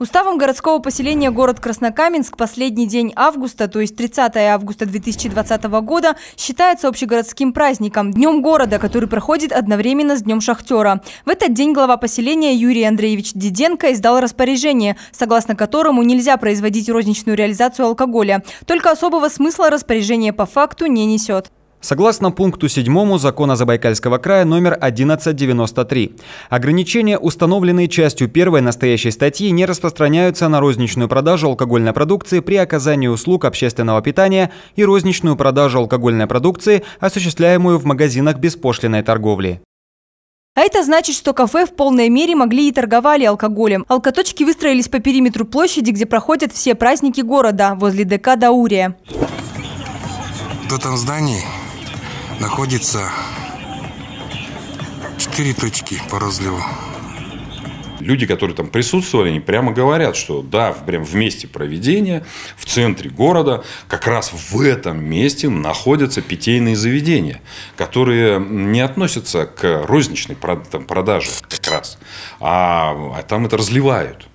Уставом городского поселения город Краснокаменск последний день августа, то есть 30 августа 2020 года, считается общегородским праздником, днем города, который проходит одновременно с Днем Шахтера. В этот день глава поселения Юрий Андреевич Диденко издал распоряжение, согласно которому нельзя производить розничную реализацию алкоголя. Только особого смысла распоряжение по факту не несет. Согласно пункту 7 закона Забайкальского края номер 1193, ограничения, установленные частью 1 настоящей статьи, не распространяются на розничную продажу алкогольной продукции при оказании услуг общественного питания и розничную продажу алкогольной продукции, осуществляемую в магазинах беспошлиной торговли. А это значит, что кафе в полной мере могли и торговали алкоголем. Алкоточки выстроились по периметру площади, где проходят все праздники города, возле ДК Даурия. В этом здании находится 4 точки по разливу. Люди, которые там присутствовали, они прямо говорят, что да, прям в месте проведения, в центре города, как раз в этом месте находятся питейные заведения, которые не относятся к розничной продаже как раз, а, а там это разливают.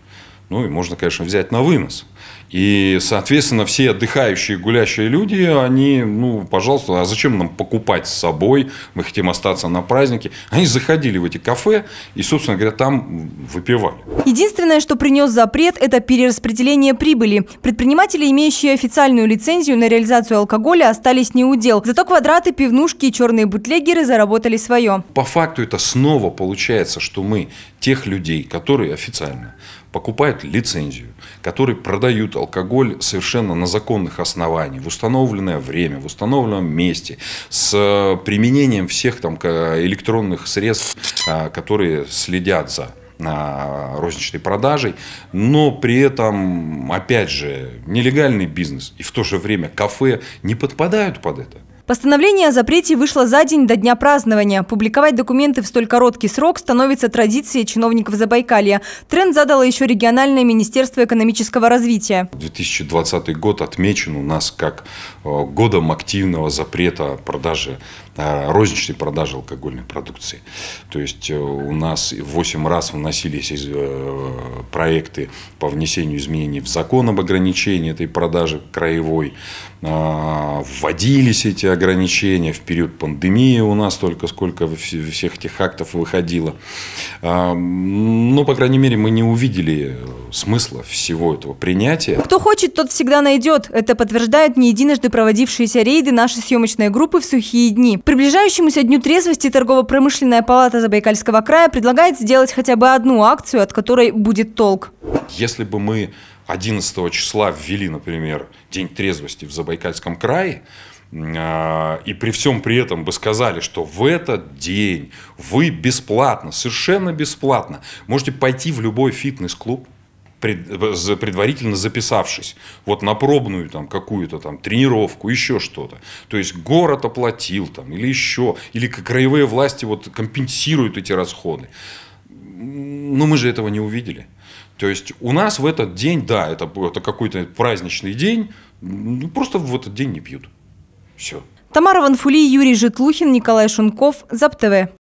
Ну и можно, конечно, взять на вынос. И, соответственно, все отдыхающие, гулящие люди, они, ну, пожалуйста, а зачем нам покупать с собой, мы хотим остаться на празднике. Они заходили в эти кафе и, собственно говоря, там выпивали. Единственное, что принес запрет, это перераспределение прибыли. Предприниматели, имеющие официальную лицензию на реализацию алкоголя, остались не у дел. Зато квадраты, пивнушки и черные бутлегеры заработали свое. По факту это снова получается, что мы тех людей, которые официально покупают лицензию, которые продают алкоголь совершенно на законных основаниях, в установленное время, в установленном месте, с э, применением всех там, э, электронных средств, а, которые следят за а, розничной продажей, но при этом, опять же, нелегальный бизнес и в то же время кафе не подпадают под это. Постановление о запрете вышло за день до дня празднования. Публиковать документы в столь короткий срок становится традицией чиновников Забайкалья. Тренд задало еще региональное министерство экономического развития. 2020 год отмечен у нас как э, годом активного запрета продажи, э, розничной продажи алкогольной продукции. То есть э, у нас 8 раз вносились проекты по внесению изменений в закон об ограничении этой продажи краевой. Вводились эти ограничения в период пандемии у нас только сколько всех этих актов выходило. А, но ну, по крайней мере, мы не увидели э, смысла всего этого принятия. Кто хочет, тот всегда найдет. Это подтверждают не единожды проводившиеся рейды нашей съемочной группы в сухие дни. Приближающемуся Дню трезвости торгово-промышленная палата Забайкальского края предлагает сделать хотя бы одну акцию, от которой будет толк. Если бы мы 11 числа ввели, например, День трезвости в Забайкальском крае, а, и при всем при этом бы сказали, что в этот день вы бесплатно, совершенно бесплатно можете пойти в любой фитнес-клуб, предварительно записавшись вот на пробную там какую-то там тренировку, еще что-то. То есть город оплатил там или еще, или краевые власти вот компенсируют эти расходы. Но ну мы же этого не увидели. То есть у нас в этот день, да, это, это какой-то праздничный день, ну просто в этот день не пьют. Все. Тамара Ванфулий, Юрий Житлухин, Николай Шунков, Зап.ТВ.